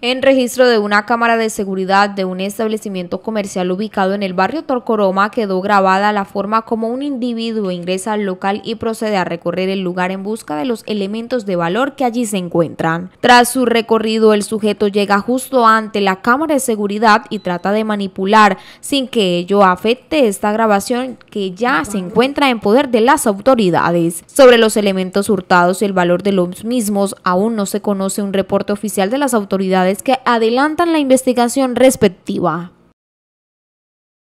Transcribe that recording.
en registro de una cámara de seguridad de un establecimiento comercial ubicado en el barrio Torcoroma quedó grabada la forma como un individuo ingresa al local y procede a recorrer el lugar en busca de los elementos de valor que allí se encuentran. Tras su recorrido, el sujeto llega justo ante la cámara de seguridad y trata de manipular sin que ello afecte esta grabación que ya se encuentra en poder de las autoridades. Sobre los elementos hurtados y el valor de los mismos, aún no se conoce un reporte oficial de las autoridades que adelantan la investigación respectiva.